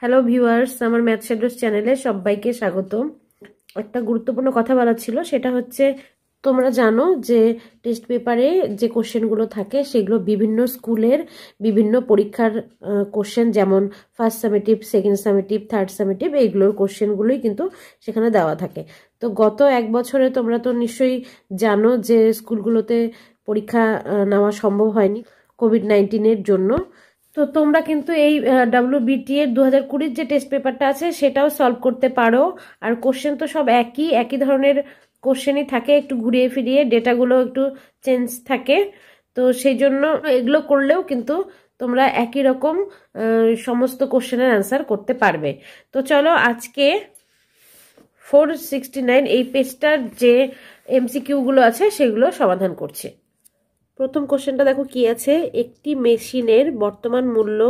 hello viewers আমার math shadows চ্যানেলে সবাইকে স্বাগত একটা গুরুত্বপূর্ণ কথা বলা ছিল সেটা হচ্ছে তোমরা জানো যে টেস্ট পেপারে যে কোশ্চেনগুলো থাকে সেগুলো বিভিন্ন স্কুলের বিভিন্ন পরীক্ষার কোশ্চেন যেমন first summative second summative third summative এইগুলোর কোশ্চেনগুলোই কিন্তু সেখানে দেওয়া থাকে তো গত এক বছরে তোমরা তো নিশ্চয়ই জানো যে স্কুলগুলোতে পরীক্ষা নেওয়া সম্ভব হয়নি কোভিড নাইন্টিনের জন্য তো তোমরা কিন্তু এই ডাব্লিউবিটি এর দু হাজার কুড়ির যে টেস্ট পেপারটা আছে সেটাও সলভ করতে পারো আর কোশ্চেন তো সব একই একই ধরনের কোশ্চেনই থাকে একটু ঘুরিয়ে ফিরিয়ে ডেটাগুলো একটু চেঞ্জ থাকে তো সেই জন্য এগুলো করলেও কিন্তু তোমরা একই রকম সমস্ত কোশ্চেনের অ্যান্সার করতে পারবে তো চলো আজকে ফোর সিক্সটি নাইন এই পেজটার যে এমসিকিউগুলো আছে সেগুলো সমাধান করছে প্রথম কোশ্চেনটা দেখো কি আছে একটি মেশিনের বর্তমান মূল্য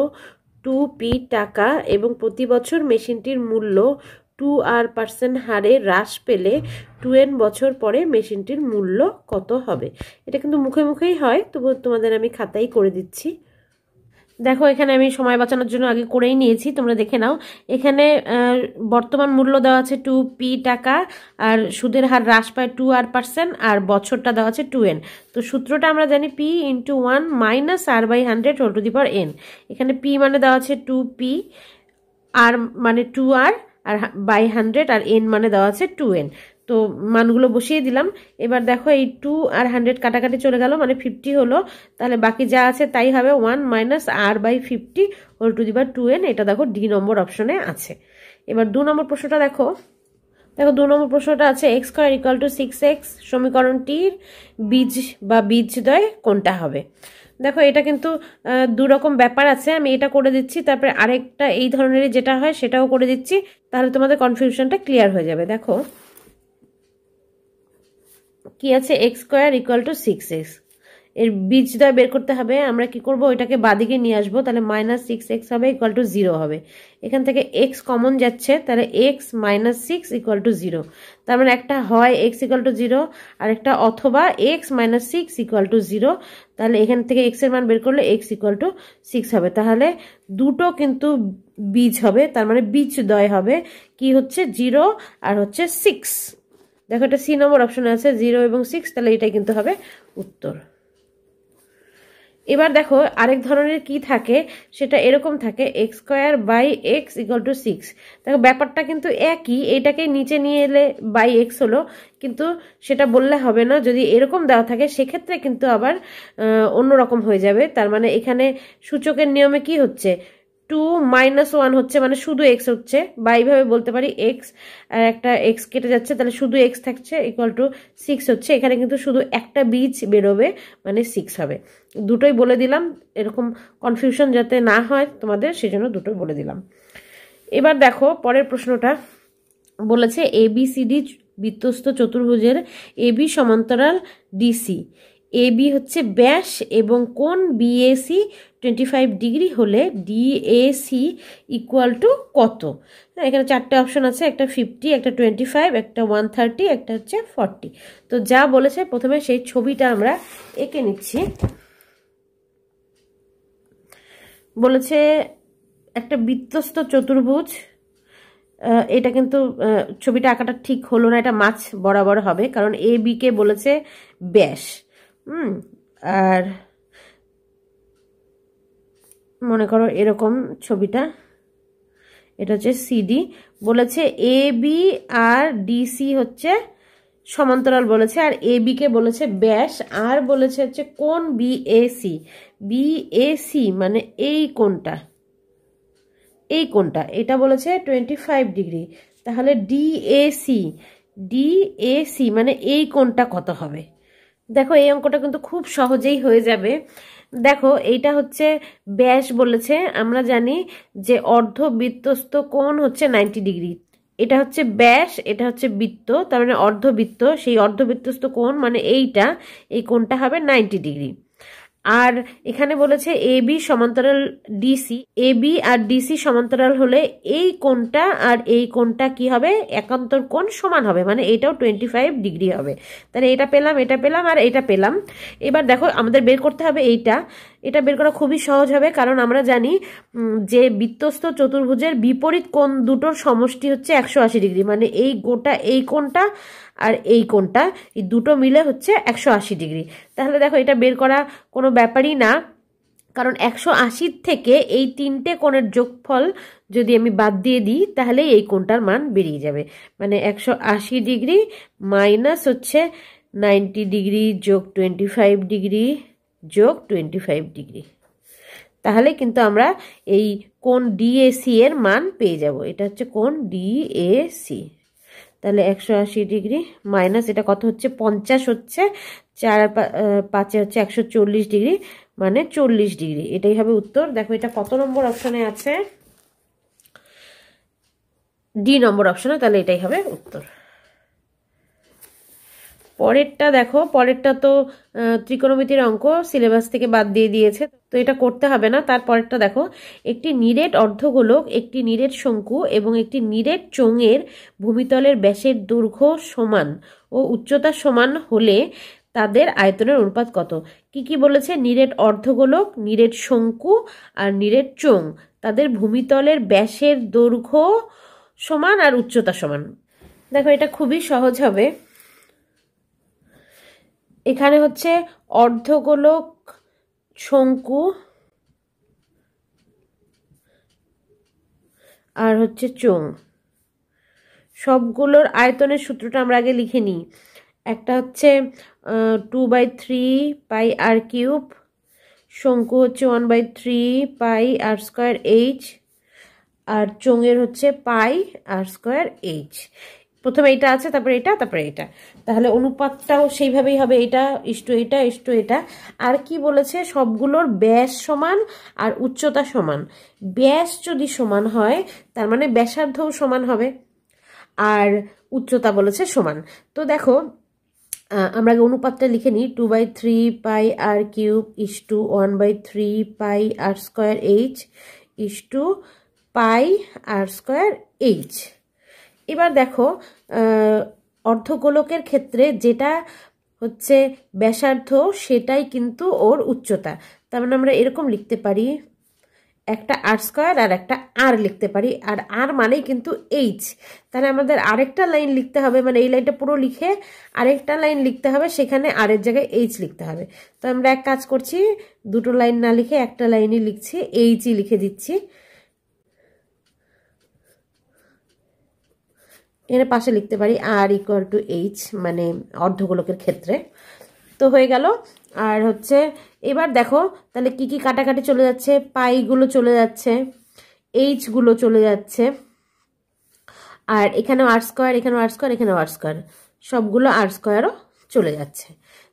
টু পি টাকা এবং প্রতি বছর মেশিনটির মূল্য টু আর পার্সেন্ট হারে হ্রাস পেলে টু এন বছর পরে মেশিনটির মূল্য কত হবে এটা কিন্তু মুখে মুখেই হয় তবু তোমাদের আমি খাতাই করে দিচ্ছি দেখো এখানে আমি সময় বাঁচানোর জন্য আগে করেই নিয়েছি তোমরা দেখে নাও এখানে বর্তমান মূল্য দেওয়া আছে টু পি টাকা আর সুদের হার হ্রাস পায় টু আর পার্সেন্ট আর বছরটা দেওয়া আছে টু এন তো সূত্রটা আমরা জানি P into one minus R by hundred whole to the power N এখানে পি মানে দেওয়া আছে টু পি মানে আর মানে two R R by hundred আর এন মানে দেওয়া আছে টু এন তো মানগুলো বসিয়ে দিলাম এবার দেখো এই টু আর হান্ড্রেড কাটাকাটি চলে গেল মানে ফিফটি হলো তাহলে বাকি যা আছে তাই হবে one minus R by fifty whole to the power two N এটা দেখো ডি নম্বর অপশনে আছে এবার দু নম্বর প্রশ্নটা দেখো দেখো দু নম্বর প্রশ্নটা আছে X square equal to six X সমীকরণটির বীজ বা বীজ দয় কোনটা হবে দেখো এটা কিন্তু দু রকম ব্যাপার আছে আমি এটা করে দিচ্ছি তারপরে আরেকটা এই ধরনের যেটা হয় সেটাও করে দিচ্ছি তাহলে তোমাদের কনফিউশনটা ক্লিয়ার হয়ে যাবে দেখো কি আছে X square equal to six X এর বীজদয় বের করতে হবে আমরা কি করব ওইটাকে বাদিকে নিয়ে আসবো তাহলে মাইনাস সিক্স এক্স হবে ইকুয়াল টু জিরো হবে এখান থেকে এক্স কমন যাচ্ছে তাহলে X minus six equal to zero তার মানে একটা হয় এক্স ইকুয়াল টু জিরো আর একটা অথবা X minus six equal to zero তাহলে এখান থেকে এক্সের মান বের করলে এক্স ইকুয়াল টু সিক্স হবে তাহলে দুটো কিন্তু বীজ হবে তার মানে বীজ হবে কি হচ্ছে জিরো আর হচ্ছে সিক্স দেখো এটা সি নম্বর অপশন আছে জিরো এবং সিক্স তাহলে এটাই কিন্তু হবে উত্তর এবার দেখো আরেক ধরনের কি থাকে সেটা এরকম থাকে X square by X equal to six দেখো ব্যাপারটা কিন্তু একই এটাকে নিচে নিয়ে এলে বাই এক্স হলো কিন্তু সেটা বললে হবে না যদি এরকম দেওয়া থাকে সেক্ষেত্রে কিন্তু আবার অন্যরকম হয়ে যাবে তার মানে এখানে সূচকের নিয়মে কি হচ্ছে টু মাইনাস ওয়ান হচ্ছে মানে শুধু এক্স হচ্ছে বা এইভাবে বলতে পারি এক্স আর একটা এক্স কেটে যাচ্ছে তাহলে শুধু এক্স থাকছে ইকুয়াল টু সিক্স হচ্ছে এখানে কিন্তু শুধু একটা বীজ বেরোবে মানে সিক্স হবে দুটোই বলে দিলাম এরকম কনফিউশন যাতে না হয় তোমাদের সেজন্য দুটোই বলে দিলাম এবার দেখো পরের প্রশ্নটা বলেছে এবিসিডি বিত্তস্ত চতুর্ভুজের এবি সমান্তরাল ডিসি এ বি হচ্ছে ব্যাস এবং কোন বিএসি টোয়েন্টি ফাইভ ডিগ্রি হলে ডিএসি ইকুয়াল টু কত এখানে চারটে অপশন আছে একটা ফিফটি একটা টোয়েন্টি ফাইভ একটা ওয়ান থার্টি একটা হচ্ছে ফর্টি তো যা বলেছে প্রথমে সেই ছবিটা আমরা এঁকে নিচ্ছি বলেছে একটা বিত্তস্ত চতুর্ভুজ এটা কিন্তু ছবিটা আঁকাটা ঠিক হলো না এটা মাছ বরাবর হবে কারণ এ বিকে বলেছে ব্যাস হুম আর মনে করো এরকম ছবিটা এটা হচ্ছে সিডি বলেছে এ বি আর ডিসি হচ্ছে সমান্তরাল বলেছে আর এ বিকে বলেছে ব্যাস আর বলেছে হচ্ছে কোন B A C B A C মানে এই কোনটা এই কোনটা এটা বলেছে টোয়েন্টি ফাইভ ডিগ্রি তাহলে D D A C A C মানে এই কোনটা কত হবে দেখো এই অঙ্কটা কিন্তু খুব সহজেই হয়ে যাবে দেখো এইটা হচ্ছে ব্যাস বলেছে আমরা জানি যে অর্ধ বৃত্তস্ত কোণ হচ্ছে নাইনটি ডিগ্রি এটা হচ্ছে ব্যাস এটা হচ্ছে বৃত্ত তার মানে অর্ধবৃত্ত সেই অর্ধবৃত্তস্থ কোন মানে এইটা এই কোনটা হবে নাইনটি ডিগ্রি আর এখানে বলেছে এ বি সমান্তরাল ডিসি এ বি আর ডিসি সমান্তরাল হলে এই কোনটা আর এই কোনটা কি হবে একান্তর কোন সমান হবে মানে এটাও টোয়েন্টি ফাইভ ডিগ্রি হবে তাহলে এটা পেলাম এটা পেলাম আর এটা পেলাম এবার দেখো আমাদের বের করতে হবে এইটা এটা বের করা খুবই সহজ হবে কারণ আমরা জানি যে বিত্তস্ত চতুর্ভুজের বিপরীত কোন দুটোর সমষ্টি হচ্ছে একশো আশি ডিগ্রি মানে এই গোটা এই কোনটা আর এই কোণটা এই দুটো মিলে হচ্ছে একশো আশি ডিগ্রি তাহলে দেখো এটা বের করা কোনো ব্যাপারই না কারণ একশো আশির থেকে এই তিনটে কোণের যোগফল যদি আমি বাদ দিয়ে দিই তাহলে এই কোণটার মান বেরিয়ে যাবে মানে একশো আশি ডিগ্রি মাইনাস হচ্ছে নাইনটি ডিগ্রি যোগ টোয়েন্টি ফাইভ ডিগ্রি যোগ টোয়েন্টি ফাইভ ডিগ্রি তাহলে কিন্তু আমরা এই কোন ডিএসি এর মান পেয়ে যাব এটা হচ্ছে কোন ডিএসি তাহলে একশো আশি ডিগ্রি মাইনাস এটা কত হচ্ছে পঞ্চাশ হচ্ছে চার পাঁচে হচ্ছে একশো চল্লিশ ডিগ্রি মানে চল্লিশ ডিগ্রি এটাই হবে উত্তর দেখো এটা কত নম্বর অপশানে আছে ডি নম্বর অপশানে তাহলে এটাই হবে উত্তর পরেরটা দেখো পরেরটা তো ত্রিকোণমিতির অঙ্ক সিলেবাস থেকে বাদ দিয়ে দিয়েছে তো এটা করতে হবে না তার পরেরটা দেখো একটি নিরেট অর্ধগোলক একটি নিরেট শঙ্কু এবং একটি নিরেট চোঙের ভূমিতলের ব্যাসের দৈর্ঘ্য সমান ও উচ্চতা সমান হলে তাদের আয়তনের অনুপাত কত কি কি বলেছে নিরেট অর্ধগোলক নিরেট শঙ্কু আর নিরেট চোং তাদের ভূমিতলের ব্যাসের দৈর্ঘ্য সমান আর উচ্চতা সমান দেখো এটা খুবই সহজ হবে এখানে হচ্ছে অর্ধগোলক শঙ্কু আর হচ্ছে চোং সবগুলোর আয়তনের সূত্রটা আমরা আগে লিখে নিই একটা হচ্ছে two by three pi R cube শঙ্কু হচ্ছে one by three pi R square H আর চোঙের হচ্ছে পাই আর স্কোয়ার এইচ প্রথমে এটা আছে তারপরে এটা তারপরে এটা তাহলে অনুপাতটাও সেইভাবেই হবে এটা ইষ্ট এটা ইষ্ট এটা আর কি বলেছে সবগুলোর ব্যাস সমান আর উচ্চতা সমান ব্যাস যদি সমান হয় তার মানে ব্যাসার্ধও সমান হবে আর উচ্চতা বলেছে সমান তো দেখো আমরা অনুপাতটা লিখে নিই two by three pi R cube is to one by three pi R square H is to pi R square H এবার দেখো অর্ধগোলকের ক্ষেত্রে যেটা হচ্ছে ব্যাসার্ধ সেটাই কিন্তু ওর উচ্চতা তার মানে আমরা এরকম লিখতে পারি একটা আর স্কোয়ার আর একটা আর লিখতে পারি আর আর মানেই কিন্তু এইচ তাহলে আমাদের আরেকটা লাইন লিখতে হবে মানে এই লাইনটা পুরো লিখে আরেকটা লাইন লিখতে হবে সেখানে আরের জায়গায় এইচ লিখতে হবে তো আমরা এক কাজ করছি দুটো লাইন না লিখে একটা লাইনই লিখছি এইচই লিখে দিচ্ছি এখানে পাশে লিখতে পারি আর ইকুয়াল টু এইচ মানে অর্ধগোলকের ক্ষেত্রে তো হয়ে গেল আর হচ্ছে এবার দেখো তাহলে কি কি কাটাকাটি চলে যাচ্ছে পাইগুলো চলে যাচ্ছে এইচগুলো চলে যাচ্ছে আর এখানেও আর স্কোয়ার এখানেও আর স্কোয়ার এখানেও আর স্কোয়ার সবগুলো আর স্কোয়ারও চলে যাচ্ছে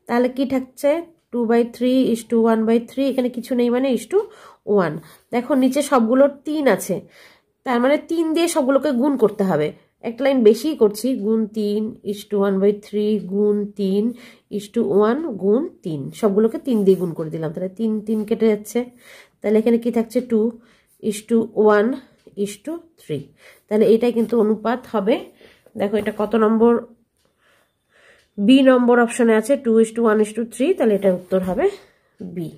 তাহলে কি থাকছে two by three is to one by three এখানে কিছু নেই মানে ইস টু ওয়ান দেখো নিচে সবগুলোর তিন আছে তার মানে তিন দিয়ে সবগুলোকে গুণ করতে হবে একটা লাইন বেশিই করছি গুণ তিন is to one by three গুণ তিন ইস টু ওয়ান গুণ তিন সবগুলোকে তিন দিয়ে গুণ করে দিলাম তাহলে তিন তিন কেটে যাচ্ছে তাহলে এখানে কি থাকছে two is to one is to three তাহলে এটা কিন্তু অনুপাত হবে দেখো এটা কত নম্বর বি নম্বর অপশনে আছে two is to one is to three তাহলে এটার উত্তর হবে বি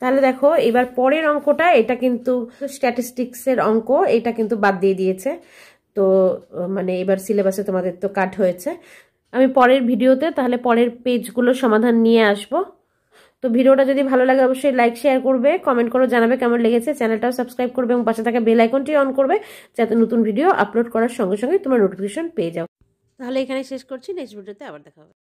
তাহলে দেখো এবার পরের অঙ্কটা এটা কিন্তু স্ট্যাটিস্টিক্সের অঙ্ক এটা কিন্তু বাদ দিয়ে দিয়েছে তো মানে এবার সিলেবাসে তোমাদের তো কাট হয়েছে আমি পরের ভিডিওতে তাহলে পরের পেজগুলো সমাধান নিয়ে আসব তো ভিডিওটা যদি ভালো লাগে অবশ্যই লাইক শেয়ার করবে কমেন্ট করে জানাবে কেমন লেগেছে চ্যানেলটাও সাবস্ক্রাইব করবে এবং পাশে থাকা বেল আইকনটি অন করবে যাতে নতুন ভিডিও আপলোড করার সঙ্গে সঙ্গে তোমার নোটিফিকেশন পেয়ে যাও তাহলে এখানে শেষ করছি নেক্সট ভিডিওতে আবার দেখা হবে